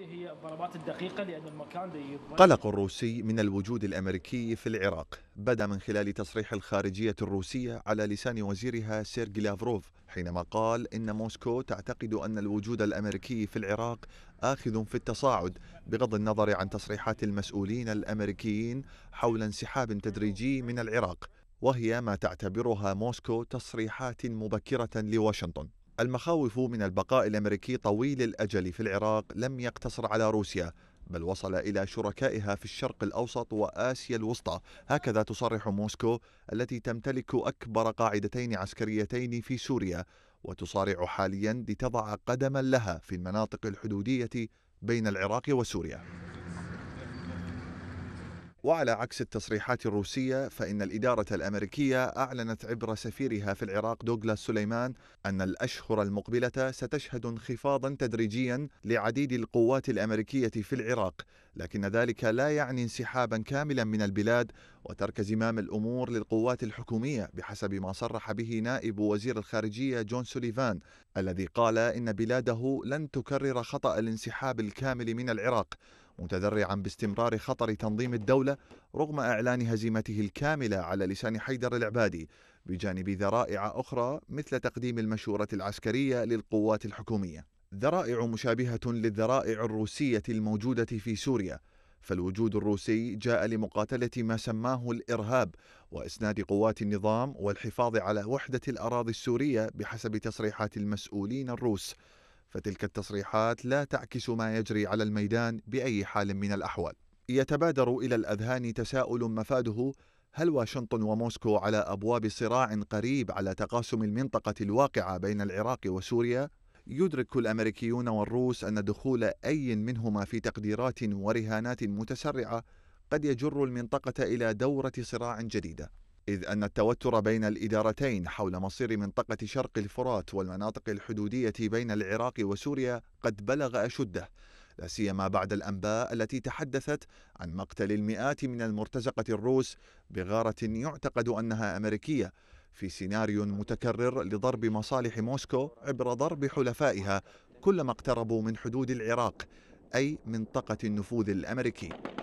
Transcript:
هي الضربات الدقيقة لأن المكان قلق الروسي من الوجود الأمريكي في العراق بدا من خلال تصريح الخارجية الروسية على لسان وزيرها سيرجي لافروف حينما قال إن موسكو تعتقد أن الوجود الأمريكي في العراق آخذ في التصاعد بغض النظر عن تصريحات المسؤولين الأمريكيين حول انسحاب تدريجي من العراق وهي ما تعتبرها موسكو تصريحات مبكرة لواشنطن المخاوف من البقاء الامريكي طويل الاجل في العراق لم يقتصر على روسيا بل وصل الى شركائها في الشرق الاوسط واسيا الوسطى، هكذا تصرح موسكو التي تمتلك اكبر قاعدتين عسكريتين في سوريا وتصارع حاليا لتضع قدما لها في المناطق الحدوديه بين العراق وسوريا. وعلى عكس التصريحات الروسية فإن الإدارة الأمريكية أعلنت عبر سفيرها في العراق دوغلاس سليمان أن الأشهر المقبلة ستشهد انخفاضا تدريجيا لعديد القوات الأمريكية في العراق لكن ذلك لا يعني انسحابا كاملا من البلاد وترك زمام الأمور للقوات الحكومية بحسب ما صرح به نائب وزير الخارجية جون سوليفان الذي قال إن بلاده لن تكرر خطأ الانسحاب الكامل من العراق متذرعا باستمرار خطر تنظيم الدولة رغم إعلان هزيمته الكاملة على لسان حيدر العبادي بجانب ذرائع أخرى مثل تقديم المشورة العسكرية للقوات الحكومية ذرائع مشابهة للذرائع الروسية الموجودة في سوريا فالوجود الروسي جاء لمقاتلة ما سماه الإرهاب وإسناد قوات النظام والحفاظ على وحدة الأراضي السورية بحسب تصريحات المسؤولين الروس فتلك التصريحات لا تعكس ما يجري على الميدان باي حال من الاحوال. يتبادر الى الاذهان تساؤل مفاده هل واشنطن وموسكو على ابواب صراع قريب على تقاسم المنطقه الواقعه بين العراق وسوريا؟ يدرك الامريكيون والروس ان دخول اي منهما في تقديرات ورهانات متسرعه قد يجر المنطقه الى دوره صراع جديده. إذ أن التوتر بين الإدارتين حول مصير منطقة شرق الفرات والمناطق الحدودية بين العراق وسوريا قد بلغ أشده لا سيما بعد الأنباء التي تحدثت عن مقتل المئات من المرتزقة الروس بغارة يعتقد أنها أمريكية في سيناريو متكرر لضرب مصالح موسكو عبر ضرب حلفائها كلما اقتربوا من حدود العراق أي منطقة النفوذ الأمريكي